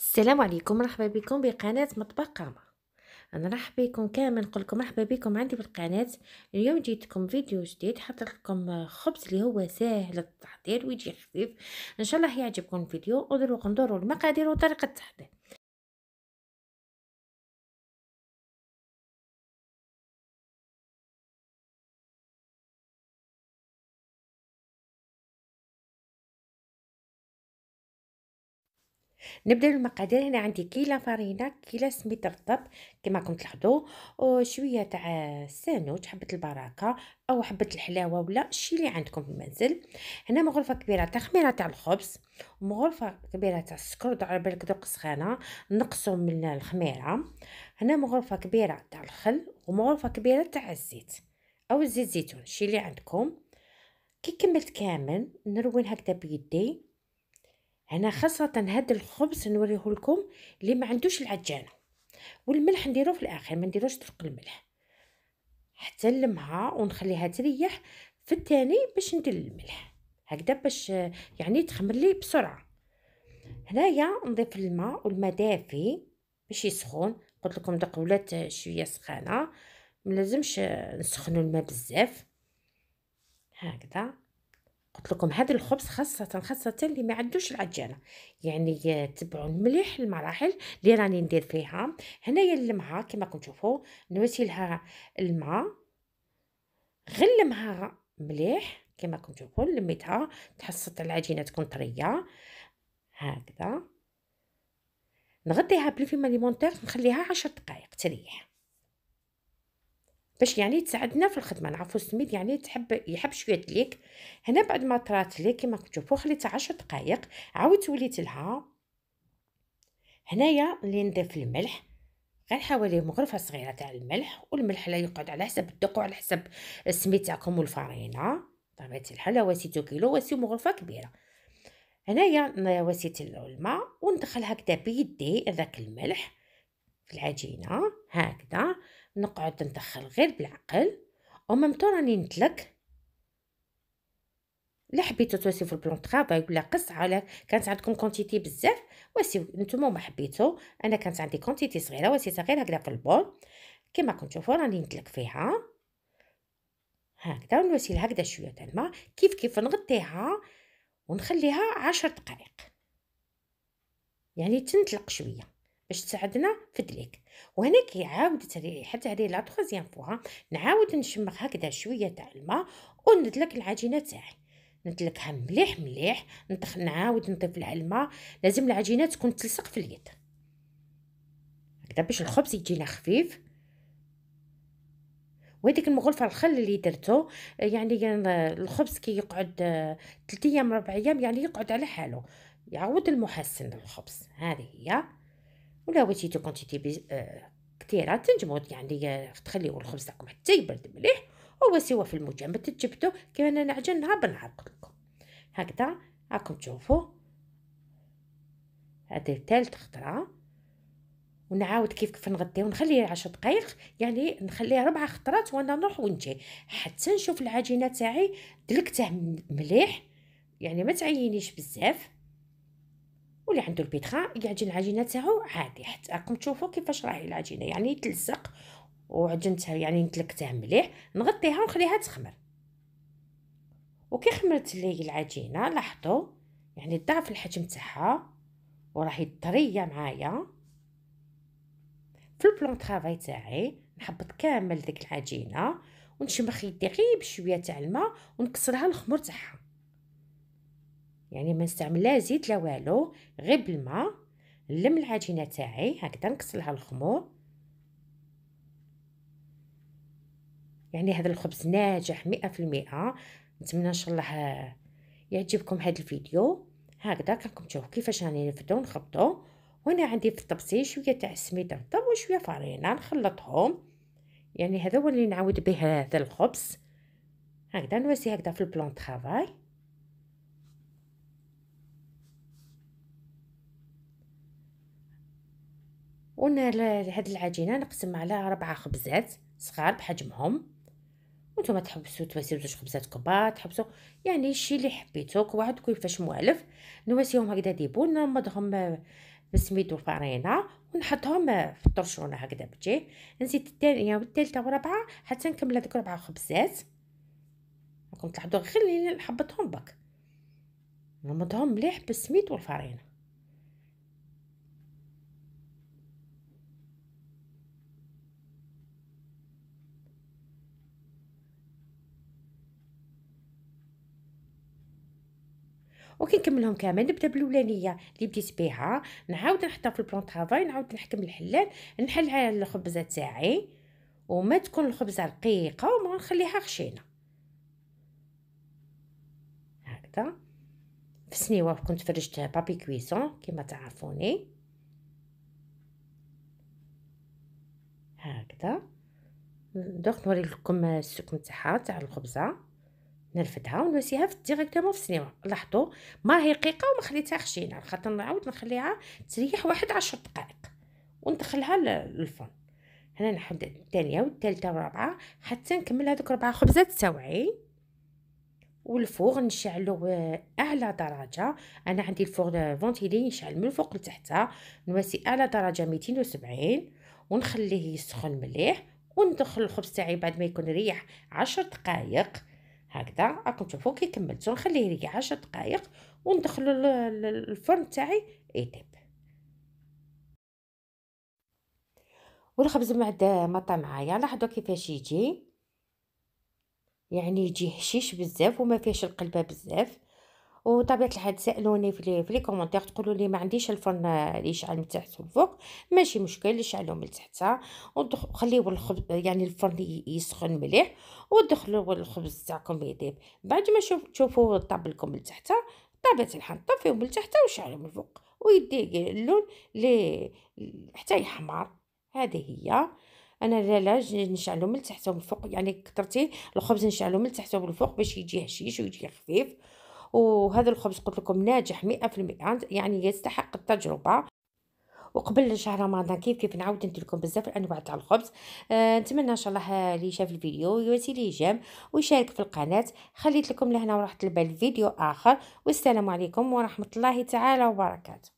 السلام عليكم مرحبا بكم بقناة مطبخ قامة نرحب بكم كامل نقول لكم مرحبا بكم عندي بالقناة اليوم جيتكم فيديو جديد حط لكم خبز اللي هو سهل التحضير ويجي خفيف ان شاء الله يعجبكم الفيديو ودروا ندوروا المقادير وطريقة التحضير نبدا المقادير هنا عندي كيلا فارينه كيلا سميت رطب كما راكم تلاحظوا شويه تاع سانوتش حبه البركه او حبه الحلاوه ولا الشي اللي عندكم في المنزل هنا مغرفه كبيره تاع خميره تاع الخبز مغرفه كبيره تاع السكر تاع على بالك دوق سخانه نقصوا من الخميره هنا مغرفه كبيره تاع الخل ومغرفه كبيره تاع الزيت او زيت زيتون الشي اللي عندكم كي كملت كامل نروين هكذا بيدي هنا خاصة هاد الخبز نوريه لكم اللي ما عندوش العجانة والملح نديروه في الاخر ما نديروش طرق الملح حتى نلمها ونخليها تريح في الثاني باش ندير الملح هكذا باش يعني تخمر لي بسرعه هنايا نضيف الماء والماء دافي باش يسخن قلت لكم ولات شويه سخانه ما لازمش نسخنوا الماء بزاف هكذا قلت لكم هذا الخبز خاصة خاصة اللي ما عندوش العجانة يعني تبعوا مليح المراحل اللي راني ندير فيها هنايا الماء كما راكم تشوفوا نوتي لها الماء غلمها مليح كما راكم تشوفوا لميتها تحصلت العجينة تكون طرية هكذا نغطيها بالفيلم ليمونتير نخليها عشر دقائق تريح باش يعني تساعدنا في الخدمه نعرفوا السميد يعني تحب يحب شويه دليك هنا بعد ما طرات لي كيما كتشوفوا خليتها 10 دقائق عاودت وليت لها هنايا اللي نضيف الملح حوالي مغرفه صغيره تاع الملح والملح لا يقعد على حسب الدوق وعلى حسب السميد تاعكم والفرينه طبيعه الحال واسيتو كيلو واسي مغرفه كبيره هنايا واسيت الماء وندخل هكذا بيدي هذاك الملح في العجينه هكذا نقعد ندخل غير بالعقل او طون راني نتلك لا حبيتو توسي في البلون طرافاي ولا قص على كانت عندكم كونتيتي بزاف واسيو نتوما ما حبيتو انا كانت عندي كونتيتي صغيره واسي غير هكذا في البول كما كنتو تشوفوا راني نتلك فيها هكذا ونوسيلها هكذا شويه تاع الماء كيف كيف نغطيها ونخليها عشر دقائق يعني تنتلق شويه باش تساعدنا في دليك وهنا كيعاود حتى هذه لا تروزيام فوا نعاود نشمغ هكذا شويه تاع الماء وندلك العجينه تاعي ندلكها مليح مليح ندخل نعاود نضيف لها الماء لازم العجينه تكون تلصق في اليد هكذا باش الخبز يجينا خفيف وهذيك المغلفه الخل اللي درتو يعني, الخبز كي يقعد 3 ايام 4 ايام يعني يقعد على حاله يعوض المحسن الخبز هذه هي ولا بغيتي كونتيتي كثيره تنجمو يعني تخليو الخبز تاعكم حتى يبرد مليح سوا في المجمد تجبدو كيما انا نعجن نهار بنهار قلتلكم هكذا راكم تشوفوا هذه ثالث خطره ونعاود كيف كيف نغطيه ونخليه عشر دقائق يعني نخليه ربع خطرات وانا نروح ونجي حتى نشوف العجينه تاعي دلكته مليح يعني ما تعينيش بزاف واللي عنده البيتخا يعجن العجينه تاعو عادي حتى راكم تشوفوا كيفاش راهي العجينه يعني تلصق وعجنتها يعني نتلكتها مليح نغطيها ونخليها تخمر وكي خمرت لي العجينه لاحظوا يعني ضعف الحجم تاعها وراهي طريه معايا في البلون طرافاي تاعي نحبط كامل ديك العجينه ونشمخ يدي غير بشويه تاع الماء ونكسرها الخمر تاعها يعني ما نستعمل لا زيت لا والو غير بالماء نلم العجينه تاعي هكذا نكسلها الخمور يعني هذا الخبز ناجح مئة في المئة نتمنى ان شاء الله يعجبكم هذا الفيديو هكذا كنكم تشوفوا كيفاش راني نفدو نخبطو وانا عندي في الطبسي شويه تاع السميده بالضب وشويه فرينه نخلطهم يعني هذا هو اللي نعاود به هذا الخبز هكذا نوزي هكذا في البلون طرافاي وانا هاد العجينه نقسم على ربعة خبزات صغار بحجمهم وانتم تحبسوا تواسيو زوج خبزات كبار تحبسوا يعني الشيء اللي حبيتو كل واحد كيفاش موالف نواسيهم هكذا ديبون نمضهم بسميتو الفرينه ونحطهم في الطرشونه هكذا بجي نزيد الثانيه يعني والثالثه والرابعه حتى نكمل هذوك ربعه خبزات راكم تلاحظوا غير اللي نحبطهم بك نمضهم مليح بالسميد والفرينه وكنكملهم كامل نبدا بالاولانيه اللي بديت بها نعاود نحطها في البلون طافاي نعاود نحكم الحلال نحل على الخبزه تاعي وما تكون الخبزه رقيقه وما نخليها خشينه هكذا في سنيوه كنت فرجت بابي كويسون كما تعرفوني هكذا دوك نوري لكم السكن تاعها تاع الخبزه نرفدها ونسيها في ديريكتومون في السينما لاحظوا ما هي رقيقه وما خليتها خشينه خاطر نعاود نخليها تريح واحد عشر دقائق وندخلها للفرن هنا نحط الثانيه والثالثه والرابعه حتى نكمل هذوك ربعه خبزات تاوعي والفوغ نشعلو اعلى درجه انا عندي الفوغ فونتيلي نشعل من الفوق لتحت نواسي اعلى درجه 270 ونخليه يسخن مليح وندخل الخبز تاعي بعد ما يكون ريح عشر دقائق هكذا راكم تشوفوا كي كملتو نخليه ليا 10 دقائق وندخلو الفرن تاعي يطيب والخبز معد مطا معايا لاحظوا كيفاش يجي يعني يجي هشيش بزاف وما فيهش القلبه بزاف وطبيعه الحال سالوني في لي كومونتير تقولوا لي ما عنديش الفرن اللي يشعل من تحت والفوق ماشي مشكل اللي من تحت وخليوا الخبز يعني الفرن يسخن مليح ودخلوا الخبز تاعكم يذيب بعد ما تشوفوا طابلكم من تحت طبيعه الحال طفيو من تحت وشعلوا من فوق ويدي اللون لي حتى يحمر هذه هي انا لا لا نشعلو من تحت ومن فوق يعني كثرتي الخبز نشعلو من تحت ومن فوق باش يجي هشيش ويجي خفيف وهذا الخبز قلت لكم ناجح مئة يعني يستحق التجربة وقبل شهر رمضان كيف كيف نعاود ندير لكم بزاف الانواع تاع الخبز آه نتمنى ان شاء الله اللي شاف الفيديو يواسي لي جيم ويشارك في القناه خليت لكم لهنا ورحت لبال فيديو اخر والسلام عليكم ورحمه الله تعالى وبركاته